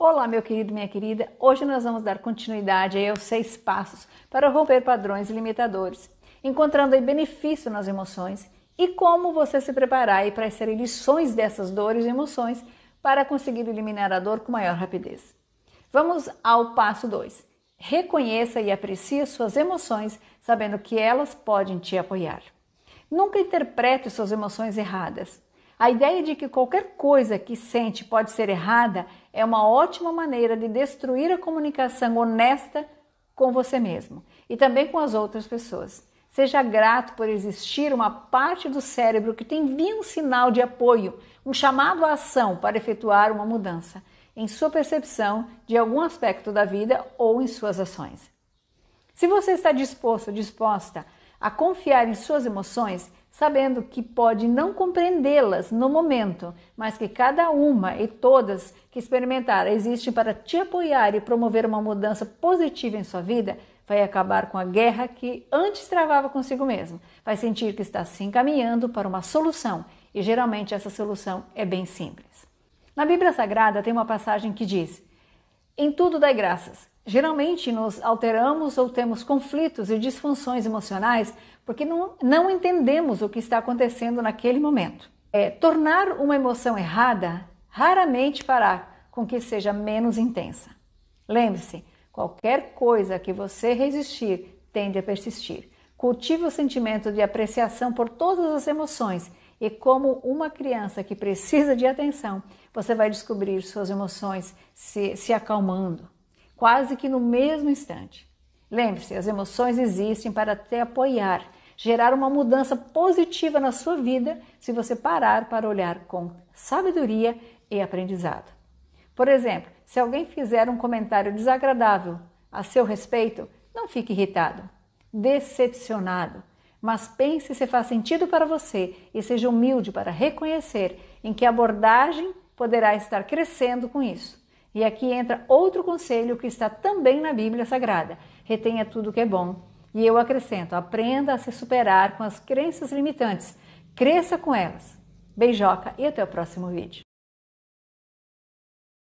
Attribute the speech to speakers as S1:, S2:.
S1: Olá, meu querido, minha querida. Hoje nós vamos dar continuidade aos seis passos para romper padrões limitadores, encontrando aí benefício nas emoções e como você se preparar aí para extrair lições dessas dores e emoções para conseguir eliminar a dor com maior rapidez. Vamos ao passo 2. Reconheça e aprecie suas emoções, sabendo que elas podem te apoiar. Nunca interprete suas emoções erradas. A ideia de que qualquer coisa que sente pode ser errada é uma ótima maneira de destruir a comunicação honesta com você mesmo e também com as outras pessoas. Seja grato por existir uma parte do cérebro que tem envia um sinal de apoio, um chamado à ação para efetuar uma mudança em sua percepção de algum aspecto da vida ou em suas ações. Se você está disposto, ou disposta a confiar em suas emoções, sabendo que pode não compreendê-las no momento, mas que cada uma e todas que experimentar existem para te apoiar e promover uma mudança positiva em sua vida, vai acabar com a guerra que antes travava consigo mesmo. Vai sentir que está se encaminhando para uma solução, e geralmente essa solução é bem simples. Na Bíblia Sagrada tem uma passagem que diz: Em tudo dai graças, Geralmente nos alteramos ou temos conflitos e disfunções emocionais porque não, não entendemos o que está acontecendo naquele momento. É, tornar uma emoção errada raramente fará com que seja menos intensa. Lembre-se, qualquer coisa que você resistir tende a persistir. Cultive o sentimento de apreciação por todas as emoções e, como uma criança que precisa de atenção, você vai descobrir suas emoções se, se acalmando quase que no mesmo instante. Lembre-se, as emoções existem para te apoiar, gerar uma mudança positiva na sua vida se você parar para olhar com sabedoria e aprendizado. Por exemplo, se alguém fizer um comentário desagradável a seu respeito, não fique irritado, decepcionado, mas pense se faz sentido para você e seja humilde para reconhecer em que abordagem poderá estar crescendo com isso. E aqui entra outro conselho que está também na Bíblia Sagrada: retenha tudo que é bom. E eu acrescento: aprenda a se superar com as crenças limitantes, cresça com elas. Beijoca e até o próximo vídeo.